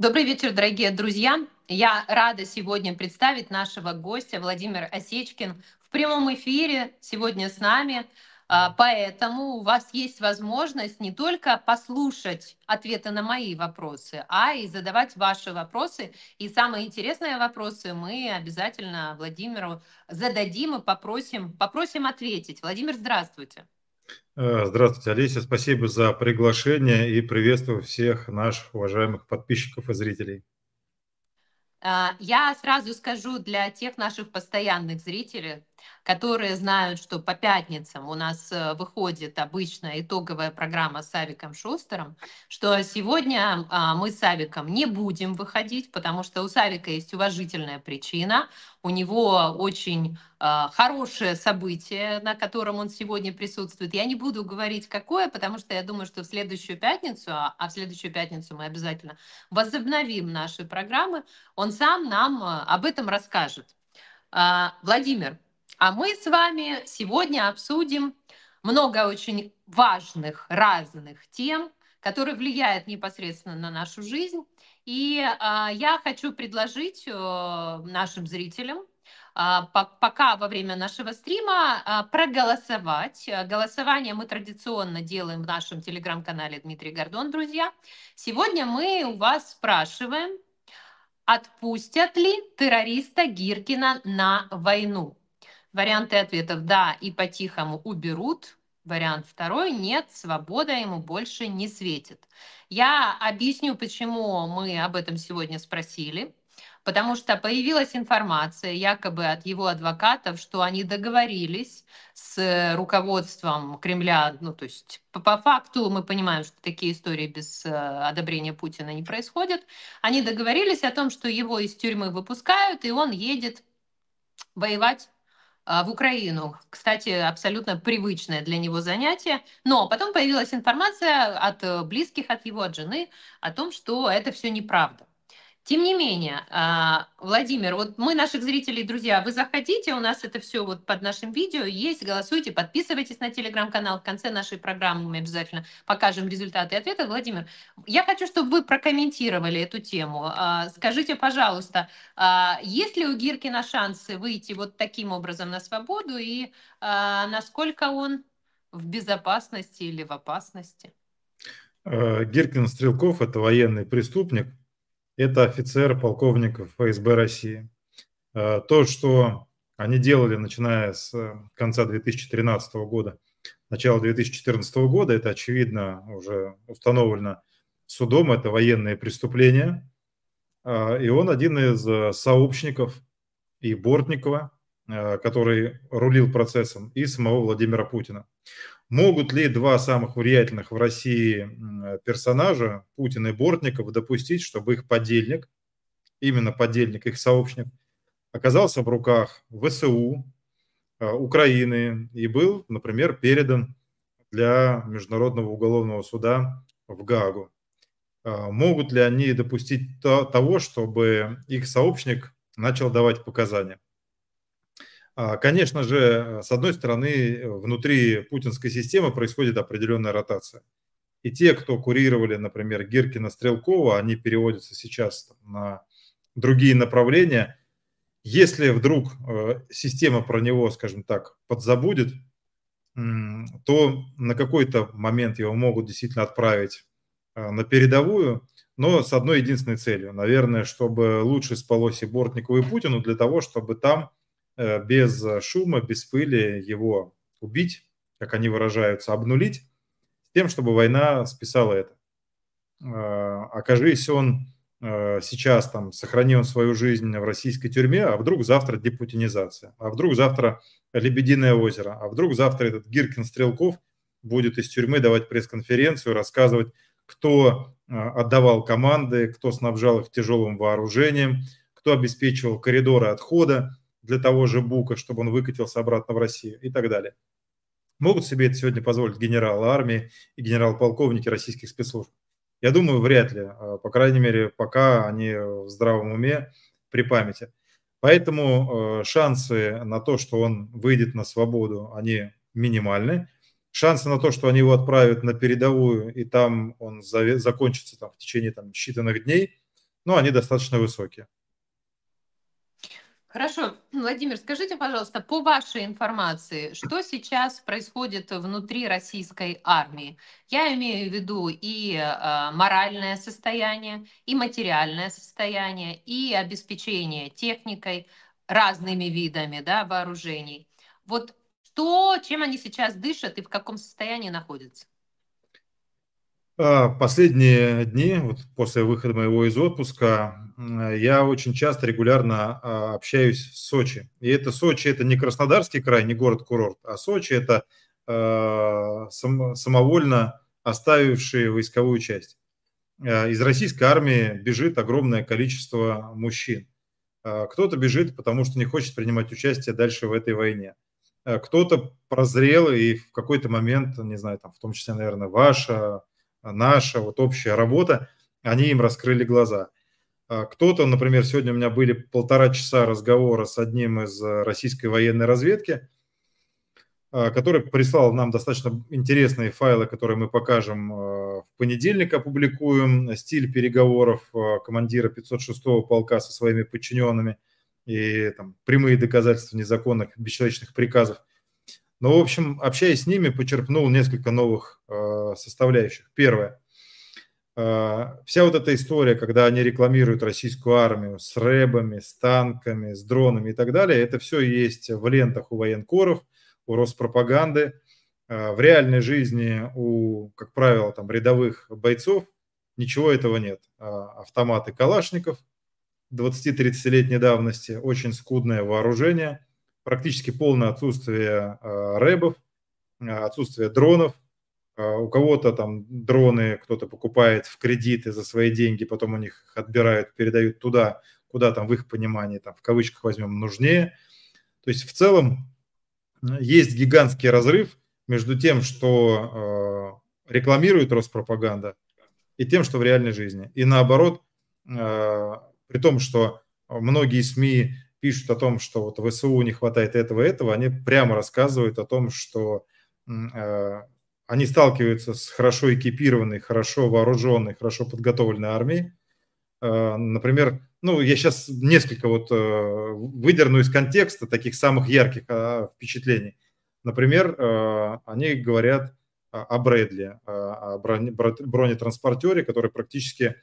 Добрый вечер, дорогие друзья. Я рада сегодня представить нашего гостя Владимир Осечкин в прямом эфире сегодня с нами. А, поэтому у вас есть возможность не только послушать ответы на мои вопросы, а и задавать ваши вопросы. И самые интересные вопросы мы обязательно Владимиру зададим и попросим, попросим ответить. Владимир, здравствуйте. Э, здравствуйте, Олеся. Спасибо за приглашение и приветствую всех наших уважаемых подписчиков и зрителей. А, я сразу скажу для тех наших постоянных зрителей, которые знают, что по пятницам у нас э, выходит обычно итоговая программа с Авиком Шустером, что сегодня а, мы с Авиком не будем выходить, потому что у Савика есть уважительная причина, у него очень а, хорошее событие, на котором он сегодня присутствует. Я не буду говорить, какое, потому что я думаю, что в следующую пятницу, а, а в следующую пятницу мы обязательно возобновим наши программы, он сам нам об этом расскажет. Владимир, а мы с вами сегодня обсудим много очень важных, разных тем, которые влияют непосредственно на нашу жизнь. И э, я хочу предложить э, нашим зрителям а, пока во время нашего стрима а, проголосовать. Голосование мы традиционно делаем в нашем телеграм-канале Дмитрий Гордон, друзья. Сегодня мы у вас спрашиваем, отпустят ли террориста Гиркина на войну? Варианты ответов «да» и «по-тихому» уберут. Вариант второй – нет, свобода ему больше не светит. Я объясню, почему мы об этом сегодня спросили. Потому что появилась информация якобы от его адвокатов, что они договорились с руководством Кремля. Ну, то есть по, по факту мы понимаем, что такие истории без э, одобрения Путина не происходят. Они договорились о том, что его из тюрьмы выпускают, и он едет воевать а, в Украину. Кстати, абсолютно привычное для него занятие. Но потом появилась информация от э, близких, от его, от жены, о том, что это все неправда. Тем не менее, а, Владимир, вот мы наших зрителей, друзья, вы заходите, у нас это все вот под нашим видео есть, голосуйте, подписывайтесь на телеграм-канал, в конце нашей программы мы обязательно покажем результаты и ответы. Владимир, я хочу, чтобы вы прокомментировали эту тему. А, скажите, пожалуйста, а, есть ли у Гиркина шансы выйти вот таким образом на свободу и насколько он в безопасности или в опасности? Гиркин Стрелков – это военный преступник, это офицер, полковник ФСБ России. Э, то, что они делали, начиная с э, конца 2013 года, начала 2014 года, это, очевидно, уже установлено судом, это военные преступления. Э, и он один из сообщников и Бортникова, который рулил процессом, и самого Владимира Путина. Могут ли два самых влиятельных в России э, персонажа, Путин и Бортников, допустить, чтобы их подельник, именно подельник, их сообщник, оказался в руках ВСУ, э, Украины и был, например, передан для Международного уголовного суда в Гагу. Э, могут ли они допустить того, чтобы их сообщник начал давать показания? А, конечно же, с одной стороны, внутри путинской системы происходит определенная ротация. И те, кто курировали, например, Гиркина, Стрелкова, они переводятся сейчас на другие направления. Если вдруг э, система про него, скажем так, подзабудет, то на какой-то момент его могут действительно отправить э, на передовую, но с одной единственной целью, наверное, чтобы лучше спалось и Бортникову, и Путину для того, чтобы там Э, без шума, без пыли его убить, как они выражаются, обнулить, с тем, чтобы война списала это. Э, окажись он э, сейчас там сохранил свою жизнь в российской тюрьме, а вдруг завтра депутинизация, а вдруг завтра Лебединое озеро, а вдруг завтра этот Гиркин Стрелков будет из тюрьмы давать пресс-конференцию, рассказывать, кто отдавал команды, кто снабжал их тяжелым вооружением, кто обеспечивал коридоры отхода, для того же Бука, чтобы он выкатился обратно в Россию и так далее. Могут себе это сегодня позволить генералы армии и генерал-полковники российских спецслужб? Я думаю, вряд ли. А, по крайней мере, пока они в здравом уме, при памяти. Поэтому э, шансы на то, что он выйдет на свободу, они минимальны. Шансы на то, что они его отправят на передовую, и там он закончится там, в течение там, считанных дней, ну, они достаточно высокие. Хорошо. Владимир, скажите, пожалуйста, по вашей информации, что сейчас происходит внутри российской армии? Я имею в виду и а, моральное состояние, и материальное состояние, и обеспечение техникой разными видами да, вооружений. Вот что, чем они сейчас дышат и в каком состоянии находятся? А, последние дни, вот после выхода моего из отпуска, я очень часто регулярно а, общаюсь с Сочи. И это Сочи, это не Краснодарский край, не город-курорт, а Сочи – это э, самовольно оставившие войсковую часть. Из российской армии бежит огромное количество мужчин. Кто-то бежит, потому что не хочет принимать участие дальше в этой войне кто-то прозрел и в какой-то момент, не знаю, там, в том числе, наверное, ваша а наша вот общая работа, они им раскрыли глаза. А кто-то, например, сегодня у меня были полтора часа разговора с одним из э, российской военной разведки, а, который прислал нам достаточно интересные файлы, которые мы покажем э, в понедельник, опубликуем, стиль переговоров э, командира 506-го полка со своими подчиненными и там, прямые доказательства незаконных, бесчеловечных приказов. Но, ну, в общем, общаясь с ними, почерпнул несколько новых э, составляющих. Первое. Э, вся вот эта история, когда они рекламируют российскую армию с рэбами, с танками, с дронами и так далее, это все есть в лентах у военкоров, у Роспропаганды. Э, в реальной жизни у, как правило, там рядовых бойцов ничего этого нет. Э, автоматы калашников 20-30-летней давности, очень скудное вооружение – практически полное отсутствие э, рэбов, э, отсутствие дронов. Э, у кого-то там дроны кто-то покупает в кредиты за свои деньги, потом у них их отбирают, передают туда, куда там в их понимании, там в кавычках возьмем, нужнее. То есть в целом есть гигантский разрыв между тем, что рекламирует Роспропаганда, и тем, что в реальной жизни. И наоборот, при том, что многие СМИ пишут о том, что вот в СУ не хватает этого и этого, они прямо рассказывают о том, что э, они сталкиваются с хорошо экипированной, хорошо вооруженной, хорошо подготовленной армией. Э, например, ну, я сейчас несколько вот э, выдерну из контекста таких самых ярких э, впечатлений. Например, э, они говорят о Брэдли, о бронетранспортере, который практически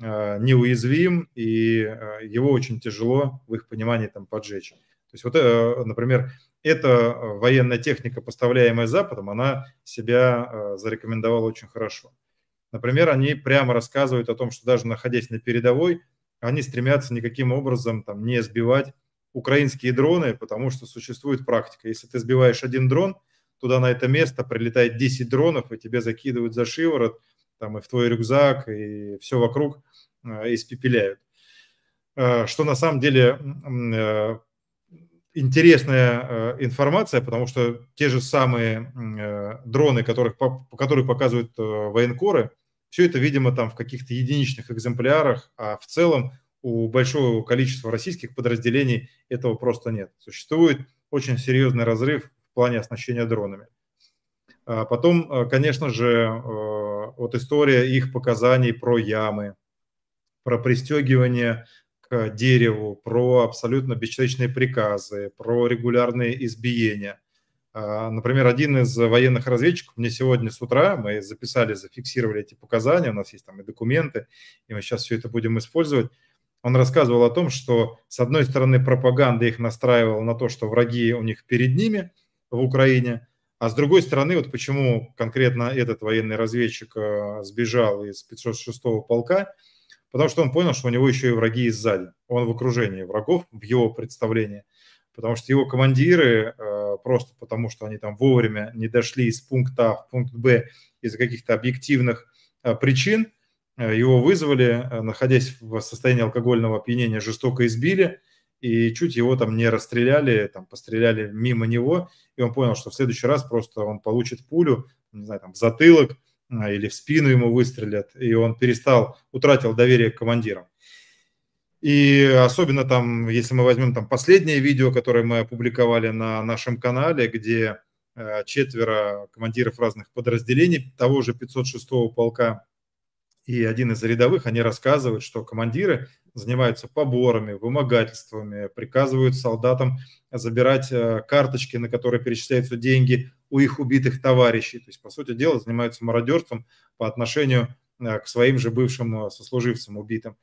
Э, неуязвим, и э, его очень тяжело в их понимании там поджечь. То есть вот, э, например, эта военная техника, поставляемая Западом, она себя зарекомендовала очень хорошо. Например, они прямо рассказывают о том, что даже находясь на передовой, они стремятся никаким образом там, не сбивать украинские дроны, потому что существует практика. Если ты сбиваешь один дрон, туда на это место прилетает 10 дронов, и тебе закидывают за шиворот, там, и в твой рюкзак, и все вокруг – Э, испепеляют. Э, что на самом деле э, интересная информация, потому что те же самые дроны, которых, которые показывают военкоры, все это, видимо, там в каких-то единичных экземплярах, а в целом у большого количества российских подразделений этого просто нет. Существует очень серьезный разрыв в плане оснащения дронами. А потом, конечно же, вот история их показаний про ямы, про пристегивание к дереву, про абсолютно бесчеловечные приказы, про регулярные избиения. А, например, один из военных разведчиков мне сегодня с утра, мы записали, зафиксировали эти показания, у нас есть там и документы, и мы сейчас все это будем использовать. Он рассказывал о том, что, с одной стороны, пропаганда их настраивала на то, что враги у них перед ними в Украине, а с другой стороны, вот почему конкретно этот военный разведчик э, сбежал из 506-го полка – потому что он понял, что у него еще и враги и сзади. Он в окружении врагов, в его представлении, потому что его командиры э, просто потому, что они там вовремя не дошли из пункта А в пункт Б из-за каких-то объективных э, причин, э, его вызвали, находясь в состоянии алкогольного опьянения, жестоко избили, и чуть его там не расстреляли, там постреляли мимо него, и он понял, что в следующий раз просто он получит пулю, не знаю, там в затылок, а, или в спину ему выстрелят, и он перестал, утратил доверие к командирам. И особенно там, если мы возьмем там последнее видео, которое мы опубликовали на нашем канале, где э, четверо командиров разных подразделений того же 506-го полка и один из рядовых, они рассказывают, что командиры занимаются поборами, вымогательствами, приказывают солдатам забирать э, карточки, на которые перечисляются деньги у их убитых товарищей. То есть, по сути дела, занимаются мародерством по отношению э, к своим же бывшим э, сослуживцам убитым.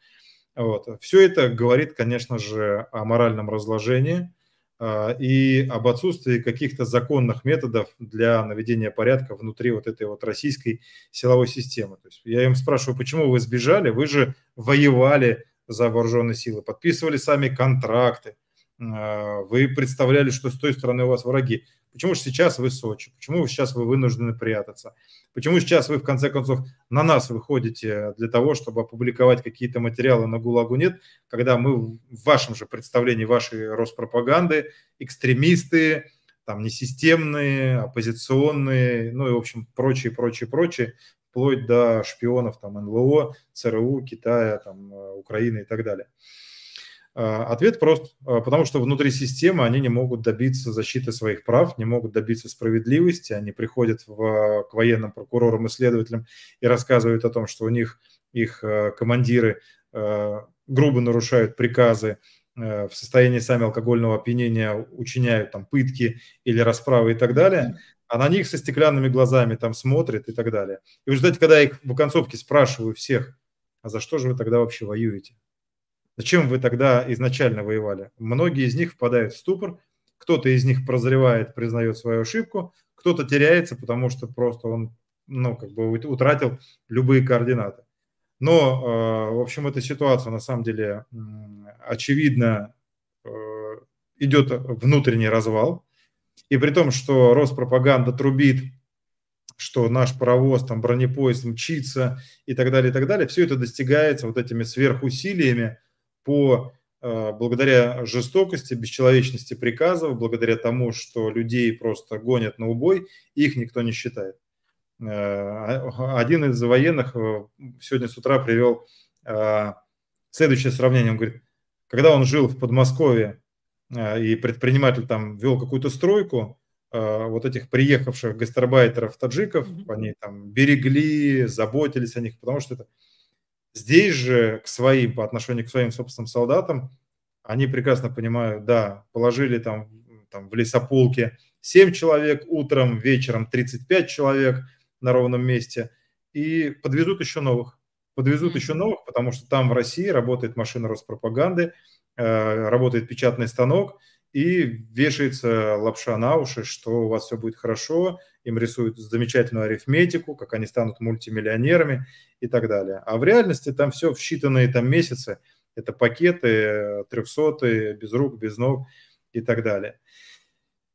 Вот. Все это говорит, конечно же, о моральном разложении э, и об отсутствии каких-то законных методов для наведения порядка внутри вот этой вот российской силовой системы. То есть я им спрашиваю, почему вы сбежали? Вы же воевали за вооруженные силы, подписывали сами контракты, а, вы представляли, что с той стороны у вас враги. Почему же сейчас вы Сочи? Почему сейчас вы вынуждены прятаться? Почему сейчас вы, в конце концов, на нас выходите для того, чтобы опубликовать какие-то материалы на ГУЛАГу нет, когда мы в вашем же представлении вашей Роспропаганды экстремисты, там, несистемные, оппозиционные, ну и, в общем, прочие, прочие, прочие, вплоть до шпионов там НЛО, ЦРУ, Китая, там, э, Украины и так далее. А, ответ прост, а, потому что внутри системы они не могут добиться защиты своих прав, не могут добиться справедливости, они приходят в, а, к военным прокурорам и следователям и рассказывают о том, что у них их командиры грубо нарушают приказы, в состоянии сами алкогольного опьянения учиняют там пытки или расправы и так далее, а на них со стеклянными глазами там смотрят и так далее. И в результате, когда я их в оконцовке спрашиваю всех, а за что же вы тогда вообще воюете? Зачем вы тогда изначально воевали? Многие из них впадают в ступор, кто-то из них прозревает, признает свою ошибку, кто-то теряется, потому что просто он, ну, как бы утратил любые координаты. Но, э, в общем, эта ситуация на самом деле очевидно э, идет внутренний развал. И при том, что Роспропаганда трубит, что наш паровоз, там, бронепоезд мчится и так далее, и так далее, все это достигается вот этими сверхусилиями по а, благодаря жестокости, бесчеловечности приказов, благодаря тому, что людей просто гонят на убой, их никто не считает. Э, а, один из военных э, сегодня с утра привел а, следующее сравнение. Он говорит, когда он жил в Подмосковье, и предприниматель там вел какую-то стройку, вот этих приехавших гастарбайтеров-таджиков, они там берегли, заботились о них, потому что это Здесь же к своим, по отношению к своим собственным солдатам, они прекрасно понимают, да, положили там, там в лесополке 7 человек, утром, вечером 35 человек на ровном месте, и подвезут еще новых. Подвезут еще новых, потому что там в России работает машина Роспропаганды, э, работает печатный станок – и вешается лапша на уши, что у вас все будет хорошо, им рисуют замечательную арифметику, как они станут мультимиллионерами и так далее. А в реальности там все в считанные там месяцы, это пакеты, трехсоты, без рук, без ног и так далее.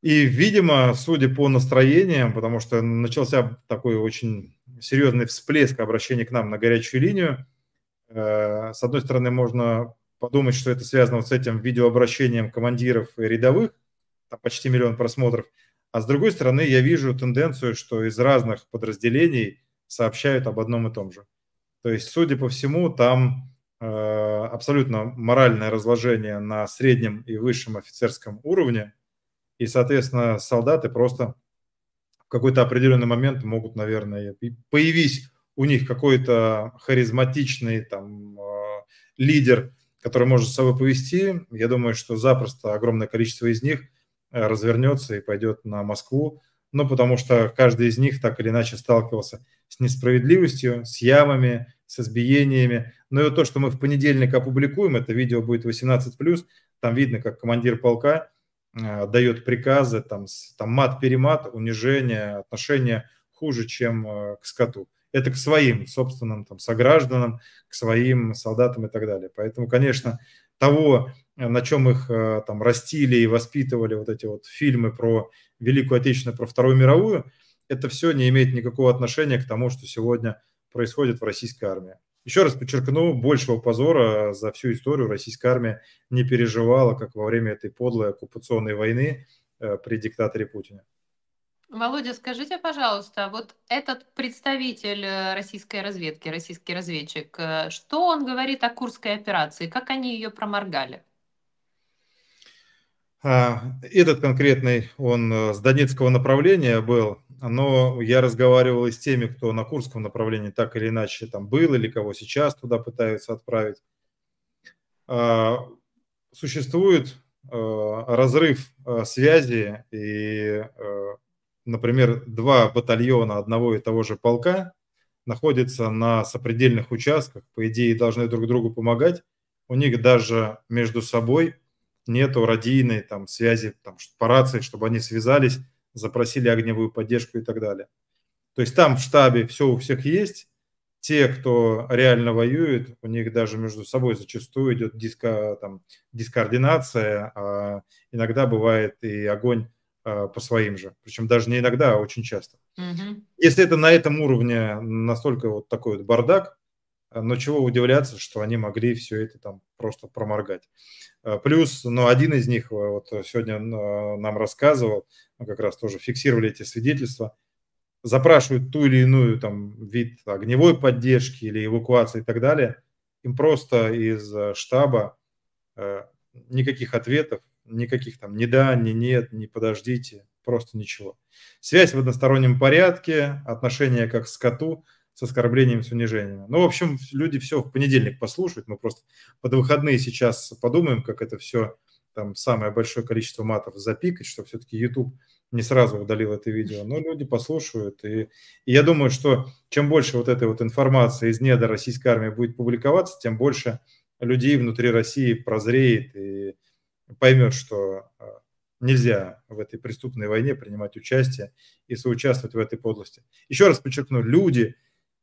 И, видимо, судя по настроениям, потому что начался такой очень серьезный всплеск обращения к нам на горячую линию, э, с одной стороны, можно подумать, что это связано вот с этим видеообращением командиров и рядовых, там почти миллион просмотров. А с другой стороны, я вижу тенденцию, что из разных подразделений сообщают об одном и том же. То есть, судя по всему, там э, абсолютно моральное разложение на среднем и высшем офицерском уровне, и, соответственно, солдаты просто в какой-то определенный момент могут, наверное, появись у них какой-то харизматичный там э, лидер, которые может с собой повести. Я думаю, что запросто огромное количество из них э, развернется и пойдет на Москву, ну, потому что каждый из них так или иначе сталкивался с несправедливостью, с ямами, с избиениями. Но и то, что мы в понедельник опубликуем, это видео будет 18+, там видно, как командир полка э, дает приказы, там, там мат-перемат, унижение, отношения хуже, чем э, к скоту это к своим собственным там, согражданам, к своим солдатам и так далее. Поэтому, конечно, того, э, на чем их э, там растили и воспитывали вот эти вот фильмы про Великую Отечественную, про Вторую мировую, это все не имеет никакого отношения к тому, что сегодня происходит в российской армии. Еще раз подчеркну, большего позора э, за всю историю российская армия не переживала, как во время этой подлой оккупационной войны при диктаторе Путине. Володя, скажите, пожалуйста, вот этот представитель э, российской разведки, российский разведчик, э, что он говорит о Курской операции, как они ее проморгали? А, этот конкретный, он э, с донецкого направления был, но я разговаривал и с теми, кто на курском направлении так или иначе там был, или кого сейчас туда пытаются отправить. А, существует разрыв связи и например, два батальона одного и того же полка находятся на сопредельных участках, по идее, должны друг другу помогать, у них даже между собой нету радийной там, связи там, по рации, чтобы они связались, запросили огневую поддержку и так далее. То есть там в штабе все у всех есть, те, кто реально воюет, у них даже между собой зачастую идет диско, там, дискоординация, а иногда бывает и огонь а, по своим же, причем даже не иногда, а очень часто. Угу. Если это на этом уровне настолько вот такой вот бардак, а, но чего удивляться, что они могли все это там просто проморгать. А, плюс, ну, один из них вот сегодня нам рассказывал, как раз тоже фиксировали эти свидетельства, запрашивают ту или иную там вид огневой поддержки или эвакуации и так далее, им просто из штаба никаких ответов Никаких там ни да, ни нет, ни подождите, просто ничего. Связь в одностороннем порядке, отношения как к скоту, с оскорблением, с унижением. Ну, в общем, люди все в понедельник послушают. Мы просто под выходные сейчас подумаем, как это все, там, самое большое количество матов запикать, чтобы все-таки YouTube не сразу удалил это видео, но люди послушают. И, и я думаю, что чем больше вот этой вот информации из недр российской армии будет публиковаться, тем больше людей внутри России прозреет и поймет, что э, нельзя в этой преступной войне принимать участие и соучаствовать в этой подлости. Еще раз подчеркну, люди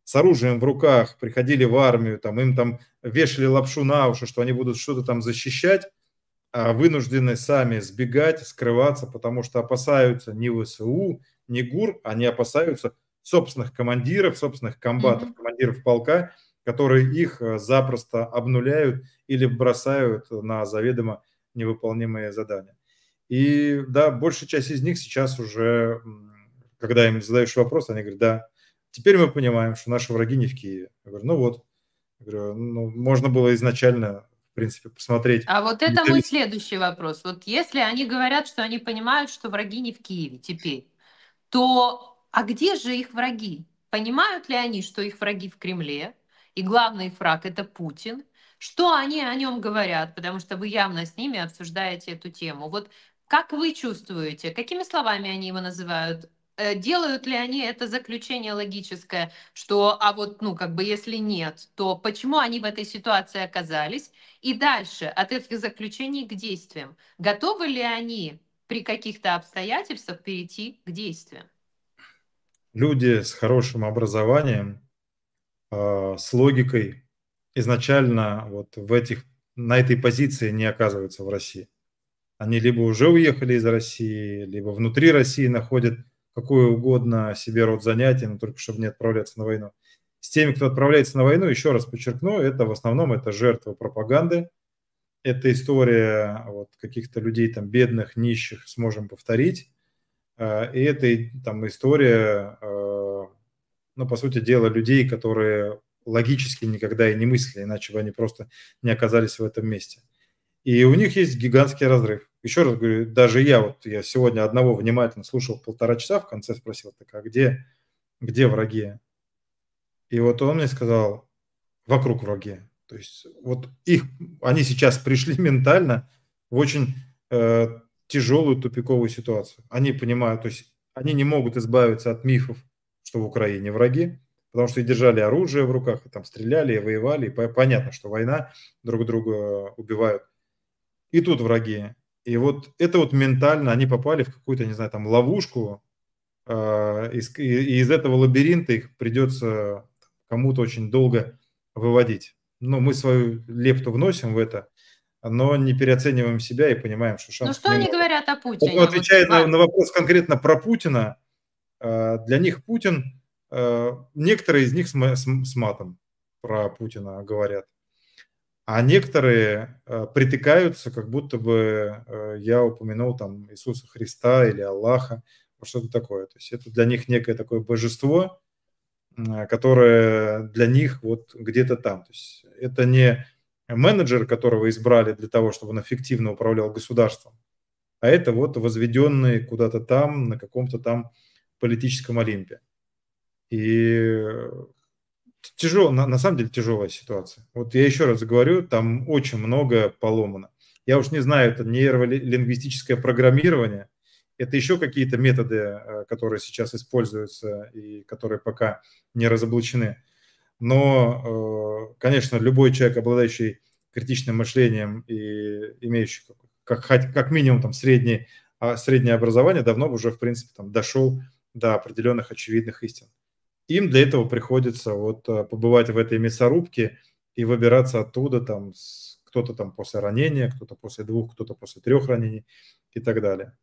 с оружием в руках приходили в армию, там, им там вешали лапшу на уши, что они будут что-то там защищать, а вынуждены сами сбегать, скрываться, потому что опасаются не ВСУ, не ГУР, они опасаются собственных командиров, собственных комбатов, mm-hmm. командиров полка, которые их э, запросто обнуляют или бросают на заведомо невыполнимые задания. И да, большая часть из них сейчас уже, когда им задаешь вопрос, они говорят, да, теперь мы понимаем, что наши враги не в Киеве. Я говорю, ну вот. Я говорю, ну, можно было изначально, в принципе, посмотреть. А вот это мой следующий вопрос. Вот если они говорят, что они понимают, что враги не в Киеве теперь, то а где же их враги? Понимают ли они, что их враги в Кремле, и главный враг – это Путин – что они о нем говорят, потому что вы явно с ними обсуждаете эту тему. Вот как вы чувствуете, какими словами они его называют? Э, делают ли они это заключение логическое, что, а вот, ну, как бы, если нет, то почему они в этой ситуации оказались? И дальше от этих заключений к действиям. Готовы ли они при каких-то обстоятельствах перейти к действиям? Люди с хорошим образованием, а, с логикой, изначально вот в этих, на этой позиции не оказываются в России. Они либо уже уехали из России, либо внутри России находят какой угодно себе род занятий, но только чтобы не отправляться на войну. С теми, кто отправляется на войну, еще раз подчеркну, это в основном это жертвы пропаганды, это история вот, каких-то людей там бедных, нищих, сможем повторить. А, и это там история, а, ну, по сути дела, людей, которые логически никогда и не мыслили, иначе бы они просто не оказались в этом месте. И у них есть гигантский разрыв. Еще раз говорю, даже я, вот я сегодня одного внимательно слушал полтора часа, в конце спросил, так а где, где враги? И вот он мне сказал, вокруг враги. То есть вот их, они сейчас пришли ментально в очень э, тяжелую тупиковую ситуацию. Они понимают, то есть они не могут избавиться от мифов, что в Украине враги, потому что и держали оружие в руках, и там стреляли, и воевали, и понятно, что война, друг друга убивают. И тут враги. И вот это вот ментально, они попали в какую-то, не знаю, там ловушку, а, из, и из этого лабиринта их придется кому-то очень долго выводить. Но ну, мы свою лепту вносим в это, но не переоцениваем себя и понимаем, что шанс... Ну, что они его... говорят о Путине? Кто отвечает ну, на, на вопрос конкретно про Путина, а, для них Путин Э, некоторые из них с, с, с матом про Путина говорят, а некоторые э, притыкаются, как будто бы э, я упомянул там Иисуса Христа или Аллаха, что-то такое. То есть это для них некое такое божество, которое для них вот где-то там. То есть это не менеджер, которого избрали для того, чтобы он эффективно управлял государством, а это вот возведенный куда-то там, на каком-то там политическом олимпе. И тяжело, на, на самом деле тяжелая ситуация. Вот я еще раз говорю, там очень много поломано. Я уж не знаю, это нейролингвистическое программирование, это еще какие-то методы, э, которые сейчас используются и которые пока не разоблачены. Но, э, конечно, любой человек, обладающий критичным мышлением и имеющий как, как минимум там средний, а, среднее образование, давно уже, в принципе, там, дошел до определенных очевидных истин им для этого приходится вот э, побывать в этой мясорубке и выбираться оттуда там кто-то там после ранения, кто-то после двух, кто-то после трех ранений и так далее.